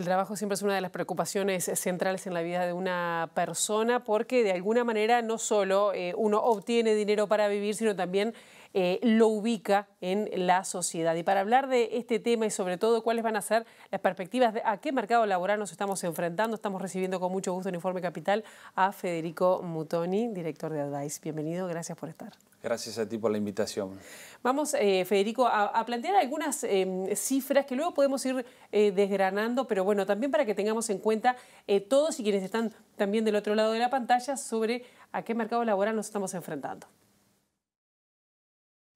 el trabajo siempre es una de las preocupaciones eh, centrales en la vida de una persona porque de alguna manera no solo eh, uno obtiene dinero para vivir, sino también eh, lo ubica en la sociedad. Y para hablar de este tema y sobre todo cuáles van a ser las perspectivas de a qué mercado laboral nos estamos enfrentando, estamos recibiendo con mucho gusto en Informe Capital a Federico Mutoni, director de Advice. Bienvenido, gracias por estar. Gracias a ti por la invitación. Vamos, eh, Federico, a, plantear algunas em, cifras que luego podemos ir eh, desgranando, pero bueno, también para que tengamos en cuenta todos y quienes están también del otro lado de la pantalla sobre a qué mercado laboral nos estamos enfrentando.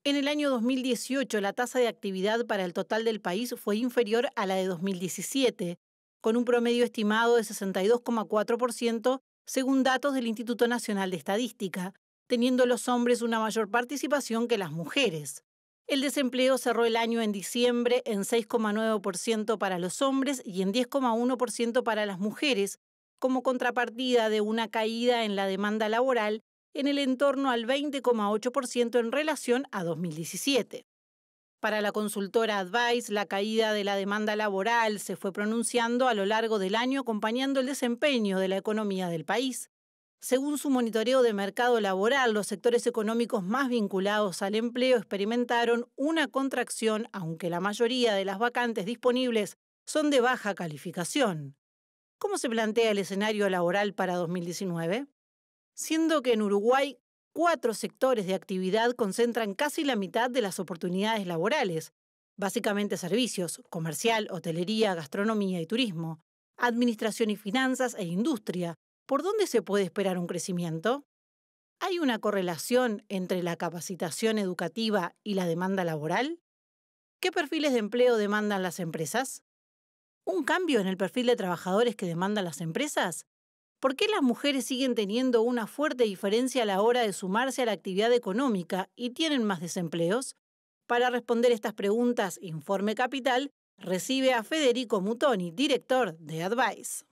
En el año 2018, la tasa de actividad para el total del país fue inferior a la de 2017, con un promedio estimado de 62,4% según datos del Instituto Nacional de Estadística, teniendo los hombres una mayor participación que las mujeres. El desempleo cerró el año en diciembre en 6,9% para los hombres y en 10,1% para las mujeres, como contrapartida de una caída en la demanda laboral en el entorno al 20,8% en relación a 2017. Para la consultora Advice, la caída de la demanda laboral se fue pronunciando a lo largo del año acompañando el desempeño de la economía del país. Según su monitoreo de mercado laboral, los sectores económicos más vinculados al empleo experimentaron una contracción, aunque la mayoría de las vacantes disponibles son de baja calificación. ¿Cómo se plantea el escenario laboral para 2019? siendo que en Uruguay cuatro sectores de actividad concentran casi la mitad de las oportunidades laborales, básicamente servicios, comercial, hotelería, gastronomía y turismo, administración y finanzas e industria, ¿por dónde se puede esperar un crecimiento? ¿Hay una correlación entre la capacitación educativa y la demanda laboral? ¿Qué perfiles de empleo demandan las empresas? ¿Un cambio en el perfil de trabajadores que demandan las empresas? ¿Por qué las mujeres siguen teniendo una fuerte diferencia a la hora de sumarse a la actividad económica y tienen más desempleos? Para responder estas preguntas, Informe Capital recibe a Federico Mutoni, director de Advice.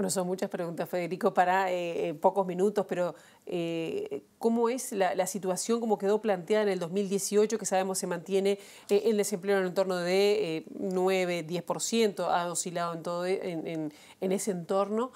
Bueno, son muchas preguntas, Federico, para eh, eh, pocos minutos, pero eh, ¿cómo es la, situación como quedó planteada en el 2018, que sabemos se mantiene el desempleo en el entorno de 9, 10%, ha oscilado en, todo, en, ese entorno?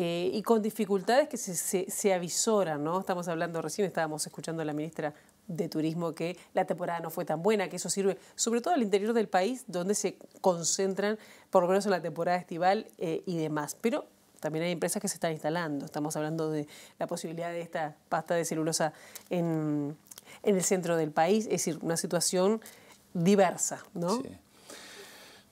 y con dificultades que se, se, avisoran, ¿no? Estamos hablando recién, estábamos escuchando a la ministra de Turismo que la temporada no fue tan buena, que eso sirve sobre todo al interior del país, donde se concentran, por lo menos en la temporada estival y demás. Pero también hay empresas que se están instalando. Estamos hablando de la posibilidad de esta pasta de celulosa en, el centro del país. Es decir, una situación diversa, ¿no?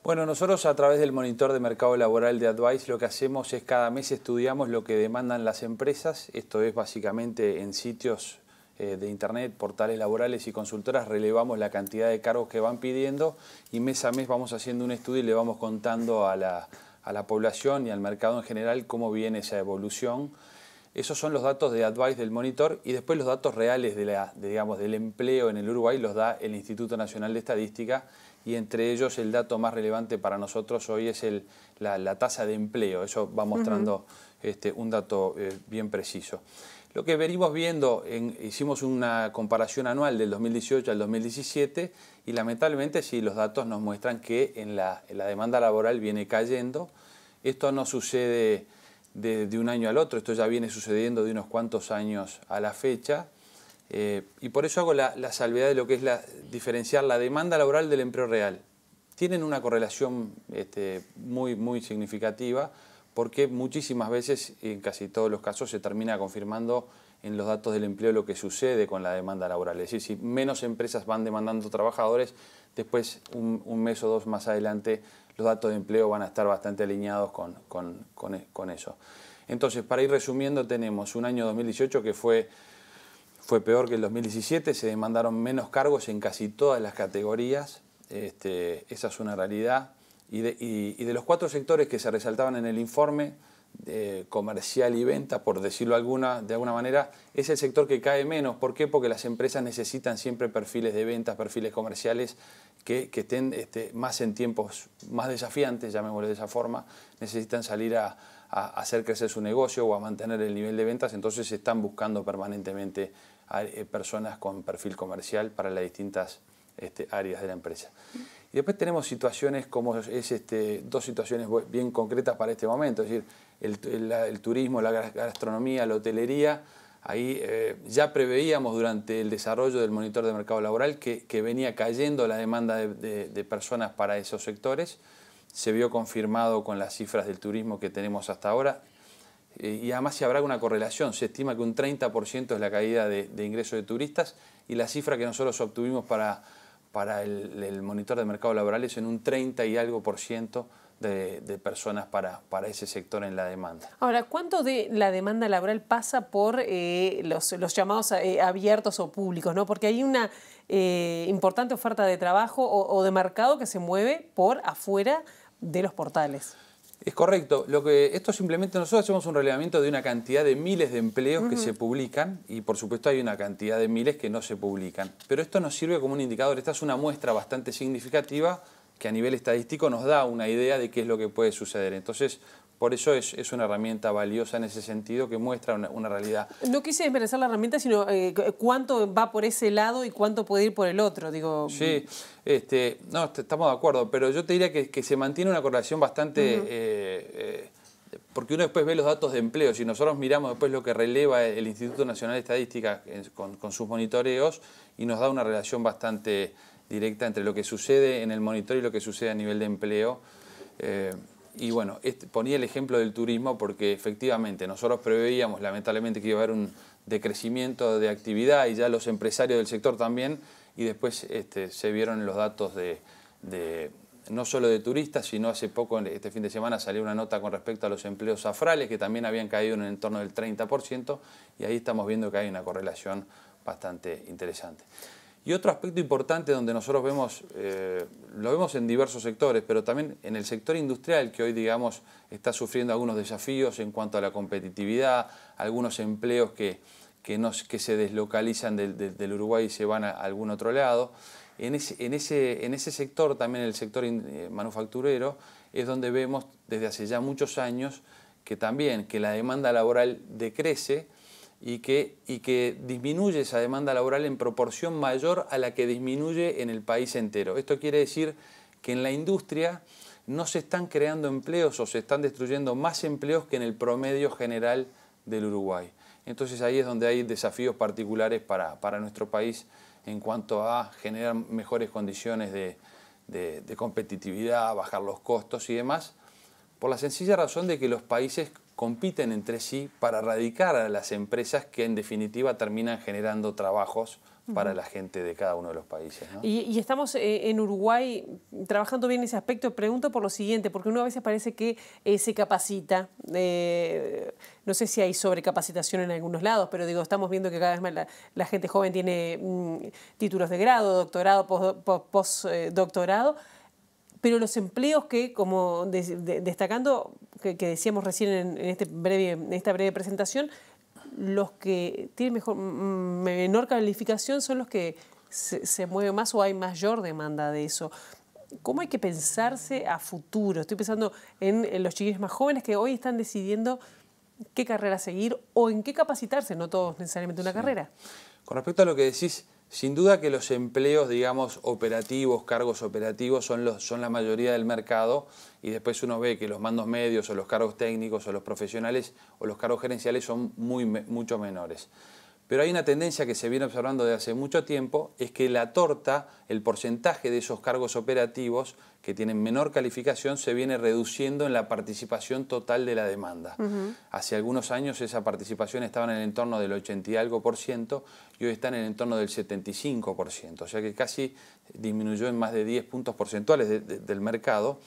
Bueno, nosotros a través del monitor de mercado laboral de Advice lo que hacemos es cada mes estudiamos lo que demandan las empresas. Esto es básicamente en sitios eh, de internet, portales laborales y consultoras, relevamos la cantidad de cargos que van pidiendo y mes a mes vamos haciendo un estudio y le vamos contando a la a la población y al mercado en general cómo viene esa evolución. Esos son los datos de Advice del Monitor y después los datos reales de del empleo en el Uruguay los da el Instituto Nacional de Estadística y entre ellos el dato más relevante para nosotros hoy es la, tasa de empleo. Eso va mostrando este, un dato eh, bien preciso. Lo que venimos viendo, hicimos una comparación anual del 2018 al 2017 y lamentablemente sí, los datos nos muestran que en la, demanda laboral viene cayendo. Esto no sucede de, un año al otro, esto ya viene sucediendo de unos cuantos años a la fecha. Eh, y por eso hago la, salvedad de lo que es diferenciar la demanda laboral del empleo real. Tienen una correlación este, muy, muy significativa porque muchísimas veces, en casi todos los casos, se termina confirmando en los datos del empleo lo que sucede con la demanda laboral. Es decir, si menos empresas van demandando trabajadores, después un, mes o dos más adelante los datos de empleo van a estar bastante alineados con, eso. Entonces, para ir resumiendo, tenemos un año 2018 que fue fue peor que el 2017, se demandaron menos cargos en casi todas las categorías, este, esa es una realidad. Y de, los cuatro sectores que se resaltaban en el informe, eh, comercial y venta, por decirlo alguna, de alguna manera, es el sector que cae menos. ¿Por qué? Porque las empresas necesitan siempre perfiles de ventas, perfiles comerciales que, estén este, más en tiempos más desafiantes, llamémoslo de esa forma, necesitan salir a, hacer crecer su negocio o a mantener el nivel de ventas, entonces están buscando permanentemente eh, personas con perfil comercial para las distintas este, áreas de la empresa. Y después tenemos situaciones como es este, dos situaciones bien concretas para este momento, es decir, el, turismo, la gastronomía, la hotelería. Ahí eh, ya preveíamos durante el desarrollo del monitor de mercado laboral que, venía cayendo la demanda de, personas para esos sectores. Se vio confirmado con las cifras del turismo que tenemos hasta ahora. Eh, y además si habrá una correlación, se estima que un 30% es la caída de, de ingresos de turistas y la cifra que nosotros obtuvimos para para el, monitor de mercado laboral es en un 30 y algo por ciento de, personas para, ese sector en la demanda. Ahora, ¿cuánto de la demanda laboral pasa por eh, los, llamados eh, abiertos o públicos? ¿no? Porque hay una eh, importante oferta de trabajo o de mercado que se mueve por afuera de los portales. Es correcto. Lo que esto simplemente nosotros hacemos un relevamiento de una cantidad de miles de empleos que se publican y por supuesto hay una cantidad de miles que no se publican. Pero esto nos sirve como un indicador. Esta es una muestra bastante significativa que a nivel estadístico nos da una idea de qué es lo que puede suceder. Entonces, por eso es, una herramienta valiosa en ese sentido que muestra una, realidad. No quise desmerecer la herramienta, sino eh, eh, cuánto va por ese lado y cuánto puede ir por el otro. Digo... Sí, mm. este, no, estamos de acuerdo, pero yo te diría que, se mantiene una correlación bastante... Eh, porque uno después ve los datos de empleo, si nosotros miramos después lo que releva el Instituto Nacional de Estadística con, con sus monitoreos y nos da una relación bastante directa entre lo que sucede en el monitoreo y lo que sucede a nivel de empleo. Y bueno, este, ponía el ejemplo del turismo porque efectivamente nosotros preveíamos lamentablemente que iba a haber un decrecimiento de actividad y ya los empresarios del sector también y después este, se vieron los datos de, no solo de turistas, sino hace poco, este fin de semana, salió una nota con respecto a los empleos afrales que también habían caído en el entorno del 30% y ahí estamos viendo que hay una correlación bastante interesante. Y otro aspecto importante donde nosotros vemos, eh, lo vemos en diversos sectores, pero también en el sector industrial que hoy, digamos, está sufriendo algunos desafíos en cuanto a la competitividad, algunos empleos que, que, nos, que se deslocalizan del, Uruguay y se van a algún otro lado. En ese, en ese, en ese sector, también el sector eh, manufacturero, es donde vemos desde hace ya muchos años que también que la demanda laboral decrece, y que, y que disminuye esa demanda laboral en proporción mayor a la que disminuye en el país entero. Esto quiere decir que en la industria no se están creando empleos o se están destruyendo más empleos que en el promedio general del Uruguay. Entonces ahí es donde hay desafíos particulares para, nuestro país en cuanto a generar mejores condiciones de, de, de competitividad, bajar los costos y demás, por la sencilla razón de que los países compiten entre sí para erradicar a las empresas que en definitiva terminan generando trabajos para la gente de cada uno de los países. Y, estamos eh, en Uruguay trabajando bien ese aspecto. Pregunto por lo siguiente, porque uno a veces parece que eh, se capacita, eh, no sé si hay sobrecapacitación en algunos lados, pero digo, estamos viendo que cada vez más la, gente joven tiene mm, títulos de grado, doctorado, postdoctorado pero los empleos que, como destacando, que, decíamos recién este en, esta breve presentación, los que tienen mejor, menor calificación son los que se, mueven más o hay mayor demanda de eso. ¿Cómo hay que pensarse a futuro? Estoy pensando en, los chiquillos más jóvenes que hoy están decidiendo qué carrera seguir o en qué capacitarse, no todos necesariamente una carrera. Con respecto a lo que decís, sin duda que los empleos, digamos, operativos, cargos operativos, son, la mayoría del mercado y después uno ve que los mandos medios o los cargos técnicos o los profesionales o los cargos gerenciales son mucho menores. Pero hay una tendencia que se viene observando desde hace mucho tiempo, es que la torta, el porcentaje de esos cargos operativos que tienen menor calificación, se viene reduciendo en la participación total de la demanda. Hace algunos años esa participación estaba en el entorno del 80 y algo por ciento y hoy está en el entorno del 75 por ciento, o sea que casi disminuyó en más de 10 puntos porcentuales del mercado.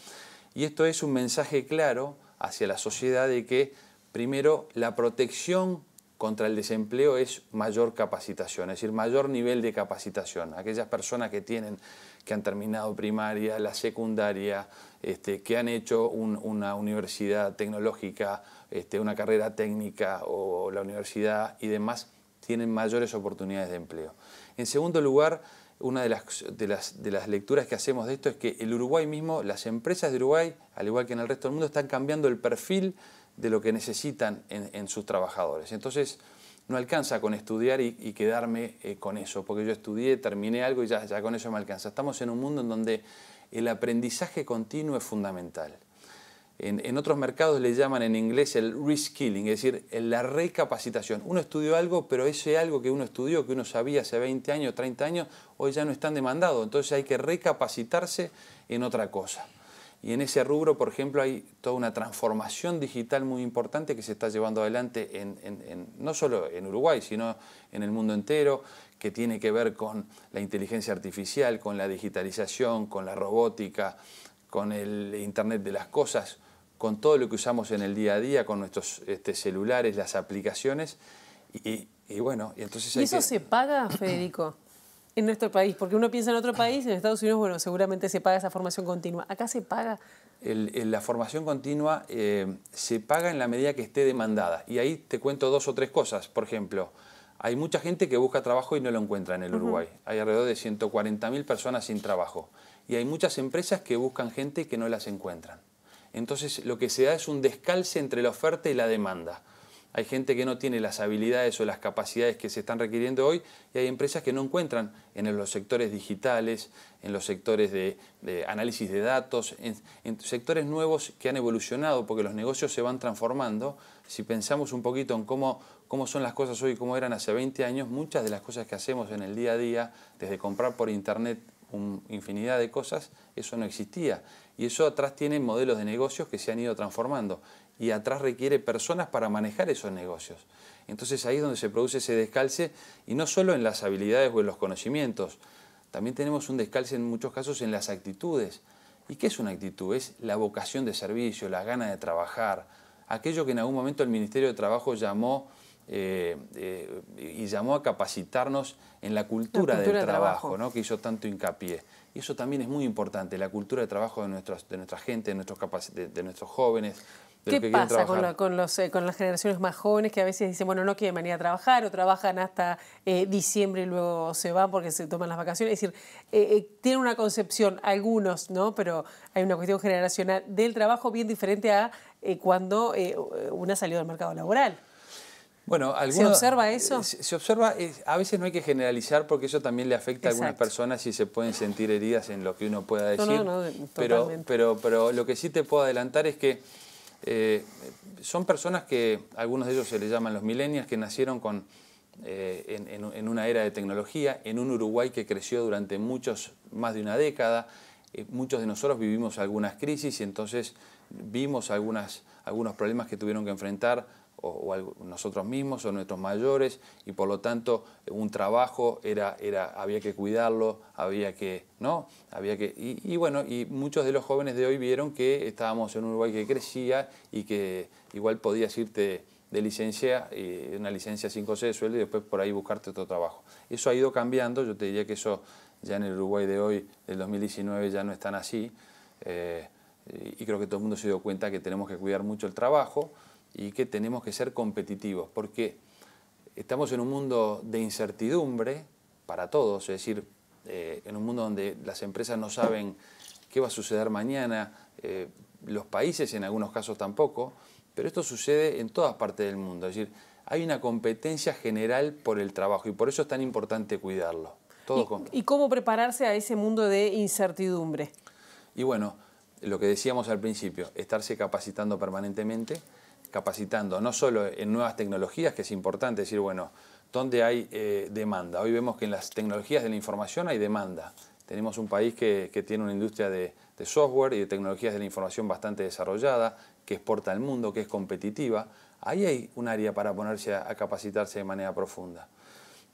Y esto es un mensaje claro hacia la sociedad de que, primero, la protección contra el desempleo es mayor capacitación, es decir, mayor nivel de capacitación. Aquellas personas que tienen, que han terminado primaria, la secundaria, este, que han hecho una universidad tecnológica, este, una carrera técnica o la universidad y demás, tienen mayores oportunidades de empleo. En segundo lugar, una de las, de, las, de las, lecturas que hacemos de esto es que el Uruguay mismo, las empresas de Uruguay, al igual que en el resto del mundo, están cambiando el perfil de lo que necesitan en, sus trabajadores. Entonces, no alcanza con estudiar y, quedarme eh, con eso, porque yo estudié, terminé algo y ya, ya con eso me alcanza. Estamos en un mundo en donde el aprendizaje continuo es fundamental. En, otros mercados le llaman en inglés el reskilling, es decir, la recapacitación. Uno estudió algo, pero ese algo que uno estudió, que uno sabía hace 20 años, 30 años, hoy ya no están demandado. Entonces hay que recapacitarse en otra cosa. Y en ese rubro, por ejemplo, hay toda una transformación digital muy importante que se está llevando adelante en, no solo en Uruguay, sino en el mundo entero, que tiene que ver con la inteligencia artificial, con la digitalización, con la robótica, con el Internet de las Cosas, con todo lo que usamos en el día a día, con nuestros este, celulares, las aplicaciones. Y, bueno, y entonces... ¿Y eso se paga, Federico? En nuestro país, porque uno piensa en otro ah. país, en Estados Unidos, bueno, seguramente se paga esa formación continua. ¿Acá se paga? la formación continua eh, se paga en la medida que esté demandada. Y ahí te cuento dos o tres cosas. Por ejemplo, hay mucha gente que busca trabajo y no lo encuentra en el Uruguay. Hay alrededor de 140.000 personas sin trabajo. Y hay muchas empresas que buscan gente y que no las encuentran. Entonces, lo que se da es un descalce entre la oferta y la demanda hay gente que no tiene las habilidades o las capacidades que se están requiriendo hoy y hay empresas que no encuentran en los sectores digitales, en los sectores de, análisis de datos, en, sectores nuevos que han evolucionado porque los negocios se van transformando. Si pensamos un poquito en cómo, cómo son las cosas hoy, cómo eran hace 20 años, muchas de las cosas que hacemos en el día a día, desde comprar por internet una infinidad de cosas, eso no existía. Y eso atrás tiene modelos de negocios que se han ido transformando y atrás requiere personas para manejar esos negocios. Entonces ahí es donde se produce ese descalce y no solo en las habilidades o en los conocimientos, también tenemos un descalce en muchos casos en las actitudes. ¿Y qué es una actitud? Es la vocación de servicio, la gana de trabajar, aquello que en algún momento el Ministerio de Trabajo llamó eh, eh, y llamó a capacitarnos en la cultura, del trabajo, que hizo tanto hincapié. Y eso también es muy importante, la cultura de trabajo de, nuestros, de nuestra gente, de nuestros, de nuestros jóvenes, ¿Qué pasa con, los, eh, con las generaciones más jóvenes que a veces dicen, bueno, no quieren venir a trabajar o trabajan hasta eh, diciembre y luego se van porque se toman las vacaciones? Es decir, eh, tienen una concepción, algunos, ¿no? Pero hay una cuestión generacional del trabajo bien diferente a cuando una salido del mercado laboral. Bueno, ¿Se observa eso? Se, observa, a veces no hay que generalizar porque eso también le afecta a algunas personas y se pueden sentir heridas en lo que uno pueda decir. No, no, no, pero, pero, pero lo que sí te puedo adelantar es que eh, son personas que, algunos de ellos se les llaman los millennials, que nacieron eh, en, una era de tecnología, en un Uruguay que creció durante muchos, más de una década. Eh, muchos de nosotros vivimos algunas crisis y entonces vimos algunos problemas que tuvieron que enfrentar o, nosotros mismos o nuestros mayores y por lo tanto un trabajo era, era había que cuidarlo, había que, ¿no? Había que, y, bueno, y muchos de los jóvenes de hoy vieron que estábamos en un Uruguay que crecía y que igual podías irte de licencia, eh, una licencia sin c de sueldo y después por ahí buscarte otro trabajo. Eso ha ido cambiando, yo te diría que eso ya en el Uruguay de hoy, del 2019, ya no es tan así. Eh, y creo que todo el mundo se dio cuenta que tenemos que cuidar mucho el trabajo, y que tenemos que ser competitivos, porque estamos en un mundo de incertidumbre para todos, es decir, eh, en un mundo donde las empresas no saben qué va a suceder mañana, eh, los países en algunos casos tampoco, pero esto sucede en todas partes del mundo, es decir, hay una competencia general por el trabajo y por eso es tan importante cuidarlo. ¿Y cómo prepararse a ese mundo de incertidumbre? Y bueno, lo que decíamos al principio, estarse capacitando permanentemente, capacitando no solo en nuevas tecnologías, que es importante decir, bueno, ¿dónde hay eh, demanda? Hoy vemos que en las tecnologías de la información hay demanda. Tenemos un país que, tiene una industria de, software y de tecnologías de la información bastante desarrollada, que exporta al mundo, que es competitiva. Ahí hay un área para ponerse a capacitarse de manera profunda.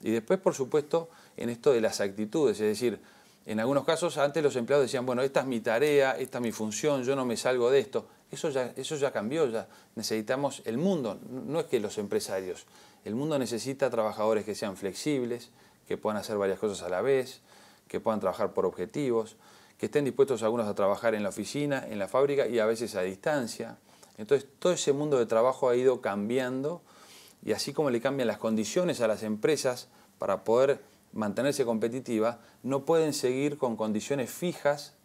Y después, por supuesto, en esto de las actitudes, es decir, en algunos casos antes los empleados decían, bueno, esta es mi tarea, esta es mi función, yo no me salgo de esto. Eso ya, eso ya cambió, ya necesitamos el mundo, no es que los empresarios, el mundo necesita trabajadores que sean flexibles, que puedan hacer varias cosas a la vez, que puedan trabajar por objetivos, que estén dispuestos algunos a trabajar en la oficina, en la fábrica y a veces a distancia. Entonces todo ese mundo de trabajo ha ido cambiando y así como le cambian las condiciones a las empresas para poder mantenerse competitivas, no pueden seguir con condiciones fijas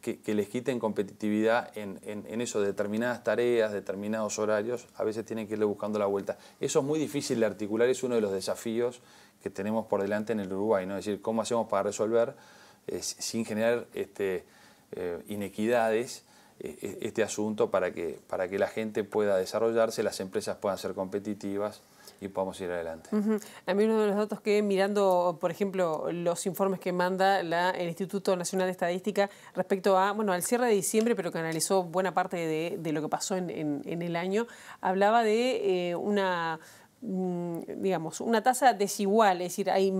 que, les quiten competitividad en, en, eso, determinadas tareas, determinados horarios, a veces tienen que irle buscando la vuelta. Eso es muy difícil de articular, es uno de los desafíos que tenemos por delante en el Uruguay, ¿no? Es decir, cómo hacemos para resolver eh, sin generar este, eh, inequidades eh, e, este asunto para que, para que la gente pueda desarrollarse, las empresas puedan ser competitivas y podamos ir adelante. A mí uno de los datos que mirando, por ejemplo, los informes que manda el Instituto Nacional de Estadística respecto a, bueno, al cierre de diciembre, pero que analizó buena parte de, lo que pasó en, el año, hablaba de eh, una mm, digamos, una tasa desigual, es decir, hay,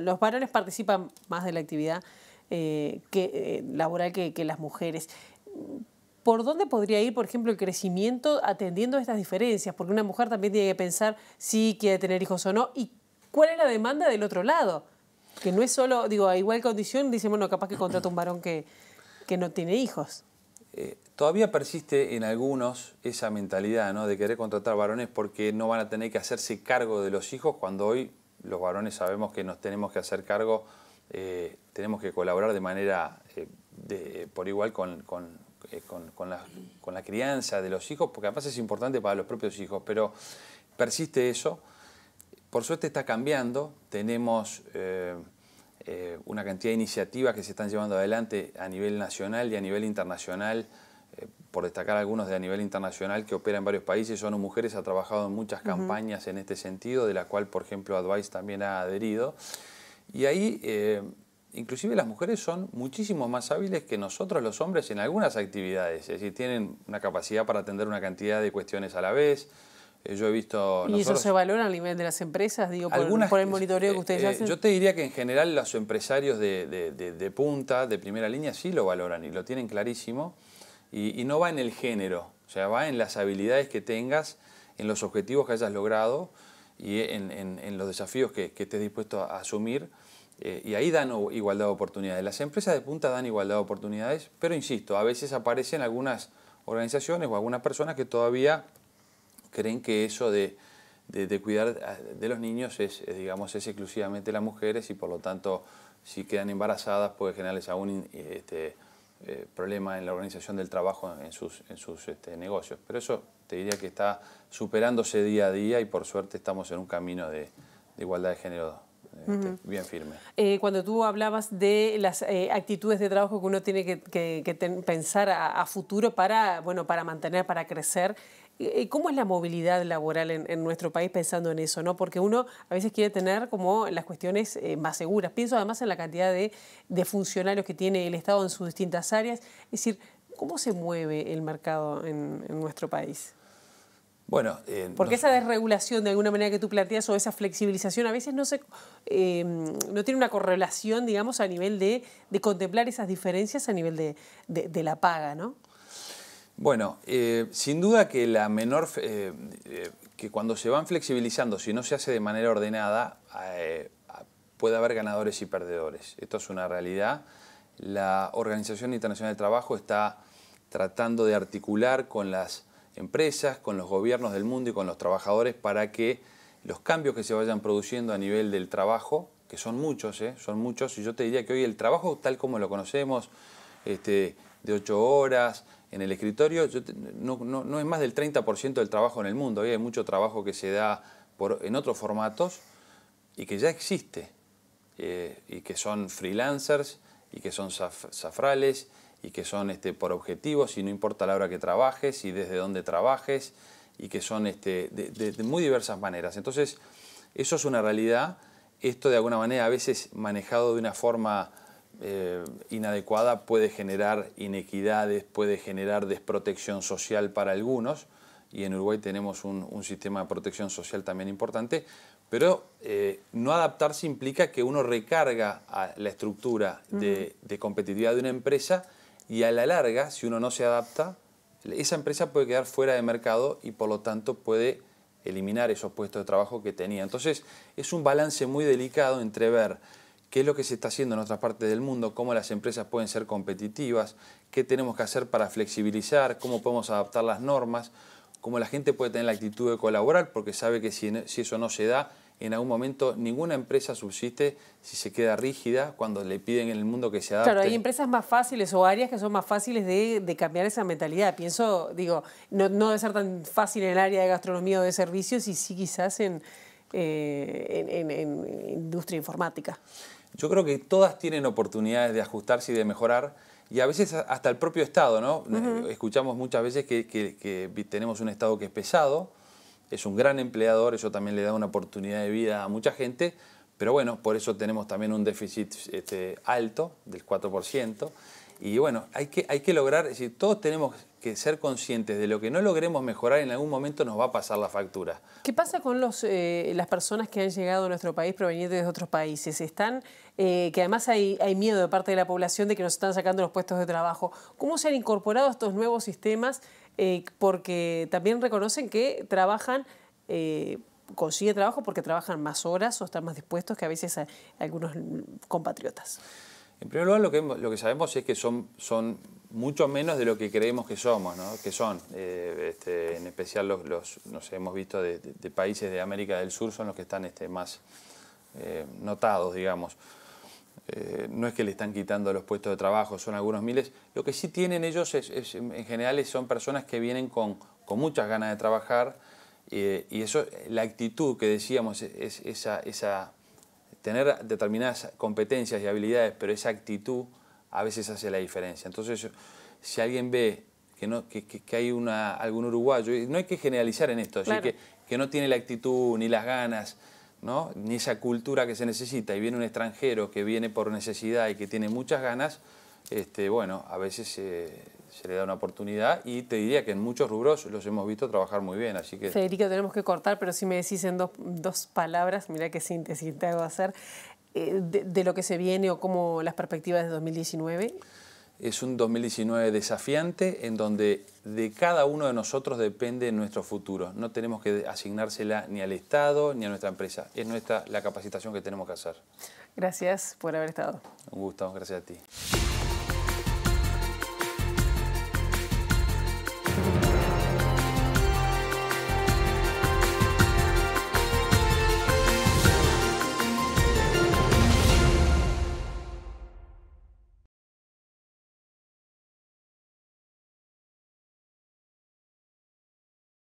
los varones participan más de la actividad eh, que, eh, laboral que, que las mujeres ¿Por dónde podría ir, por ejemplo, el crecimiento atendiendo a estas diferencias? Porque una mujer también tiene que pensar si quiere tener hijos o no y cuál es la demanda del otro lado. Que no es solo, digo, a igual condición, dicen, bueno, capaz que contrata un varón que, que no tiene hijos. Eh, todavía persiste en algunos esa mentalidad ¿no? de querer contratar varones porque no van a tener que hacerse cargo de los hijos cuando hoy los varones sabemos que nos tenemos que hacer cargo, eh, tenemos que colaborar de manera eh, de, por igual con eh, con, con, la, con, la, crianza de los hijos, porque además es importante para los propios hijos, pero persiste eso. Por suerte está cambiando, tenemos eh, eh, una cantidad de iniciativas que se están llevando adelante a nivel nacional y a nivel internacional, por destacar algunos de a nivel internacional que operan en varios países. ONU Mujeres ha trabajado en muchas campañas en este sentido, de la cual, por ejemplo, Advice también ha adherido. Y ahí inclusive las mujeres son muchísimo más hábiles que nosotros los hombres en algunas actividades, es decir, tienen una capacidad para atender una cantidad de cuestiones a la vez. Eh, yo he visto... ¿Y eso se valora a nivel de las empresas, digo, por, por el monitoreo que eh, ustedes eh, hacen? Yo te diría que en general los empresarios de, punta, de primera línea, sí lo valoran y lo tienen clarísimo. Y, no va en el género, o sea, va en las habilidades que tengas, en los objetivos que hayas logrado y en, los desafíos que, que estés dispuesto a asumir eh, y ahí dan igualdad de oportunidades. Las empresas de punta dan igualdad de oportunidades, pero insisto, a veces aparecen algunas organizaciones o algunas personas que todavía creen que eso de, cuidar de los niños es, digamos, es exclusivamente las mujeres y por lo tanto si quedan embarazadas puede generarles algún este, eh, problema en la organización del trabajo en sus, en sus este, negocios. Pero eso te diría que está superándose día a día y por suerte estamos en un camino de, de igualdad de género este, bien firme. Eh, cuando tú hablabas de las eh, actitudes de trabajo que uno tiene que, pensar a, futuro para, bueno, para mantener, para crecer, eh, ¿Cómo es la movilidad laboral en, nuestro país pensando en eso? Porque uno a veces quiere tener como las cuestiones más seguras. Pienso además en la cantidad de, funcionarios que tiene el Estado en sus distintas áreas. Es decir, ¿cómo se mueve el mercado en nuestro país? Bueno, eh, Porque esa desregulación de alguna manera que tú planteas o esa flexibilización a veces no, se, em, no tiene una correlación, digamos, a nivel de, contemplar esas diferencias a nivel de, la paga, ¿no? Bueno, eh, sin duda que la menor, eh, que cuando se van flexibilizando, si no se hace de manera ordenada, puede haber ganadores y perdedores. Esto es una realidad. La Organización Internacional del Trabajo está tratando de articular con las empresas, con los gobiernos del mundo y con los trabajadores para que los cambios que se vayan produciendo a nivel del trabajo, que son muchos, ¿eh? son muchos, y yo te diría que hoy el trabajo tal como lo conocemos, este, de ocho horas en el escritorio, no, es más del 30% del trabajo en el mundo, hoy ¿eh? hay mucho trabajo que se da en otros formatos y que ya existe, eh, y que son freelancers, y que son safrales y que son este, por objetivos y no importa la hora que trabajes y desde dónde trabajes y que son este, de, muy diversas maneras. Entonces, eso es una realidad. Esto de alguna manera a veces manejado de una forma eh, inadecuada puede generar inequidades, puede generar desprotección social para algunos y en Uruguay tenemos un, sistema de protección social también importante, pero eh, no adaptarse implica que uno recarga la estructura de competitividad de una empresa y a la larga, si uno no se adapta, esa empresa puede quedar fuera de mercado y por lo tanto puede eliminar esos puestos de trabajo que tenía. Entonces, es un balance muy delicado entre ver qué es lo que se está haciendo en otras partes del mundo, cómo las empresas pueden ser competitivas, qué tenemos que hacer para flexibilizar, cómo podemos adaptar las normas, cómo la gente puede tener la actitud de colaborar, porque sabe que si, si eso no se da, en algún momento ninguna empresa subsiste si se queda rígida cuando le piden en el mundo que se adapte. Claro, hay empresas más fáciles o áreas que son más fáciles de, cambiar esa mentalidad. Pienso, digo, no, no, debe ser tan fácil en el área de gastronomía o de servicios y sí quizás en, eh, industria informática. Yo creo que todas tienen oportunidades de ajustarse y de mejorar y a veces hasta el propio Estado, ¿no? Escuchamos muchas veces que, tenemos un Estado que es pesado, es un gran empleador, eso también le da una oportunidad de vida a mucha gente, pero bueno, por eso tenemos también un déficit este, alto del 4%. Y bueno, hay que, hay que lograr, todos tenemos que ser conscientes de lo que no logremos mejorar, en algún momento nos va a pasar la factura. ¿Qué pasa con los, eh, las personas que han llegado a nuestro país provenientes de otros países? Están, eh, que además hay, hay miedo de parte de la población de que nos están sacando los puestos de trabajo. ¿Cómo se han incorporado estos nuevos sistemas eh, porque también reconocen que trabajan... Eh, consigue trabajo porque trabajan más horas o están más dispuestos que a veces algunos compatriotas? En primer lugar, lo que, sabemos es que son, mucho menos de lo que creemos que somos, que son. Eh, este, en especial los, los hemos visto de, países de América del Sur son los que están este, más eh, notados, digamos. Eh, no es que le están quitando los puestos de trabajo, son algunos miles. Lo que sí tienen ellos en general son personas que vienen con, muchas ganas de trabajar eh, y eso, la actitud que decíamos, es, esa, tener determinadas competencias y habilidades, pero esa actitud a veces hace la diferencia. Entonces, si alguien ve que, no, que, hay una, algún uruguayo, no hay que generalizar en esto, que no tiene la actitud ni las ganas, ¿no? ni esa cultura que se necesita, y viene un extranjero que viene por necesidad y que tiene muchas ganas, este, bueno, a veces eh, se le da una oportunidad y te diría que en muchos rubros los hemos visto trabajar muy bien, así que... Federico, tenemos que cortar, pero si me decís en dos, dos palabras, mira qué síntesis te hago hacer, eh, de, lo que se viene o cómo las perspectivas de 2019 es un 2019 desafiante en donde de cada uno de nosotros depende nuestro futuro. No tenemos que asignársela ni al Estado ni a nuestra empresa. Es nuestra la capacitación que tenemos que hacer. Gracias por haber estado. Un gusto, gracias a ti.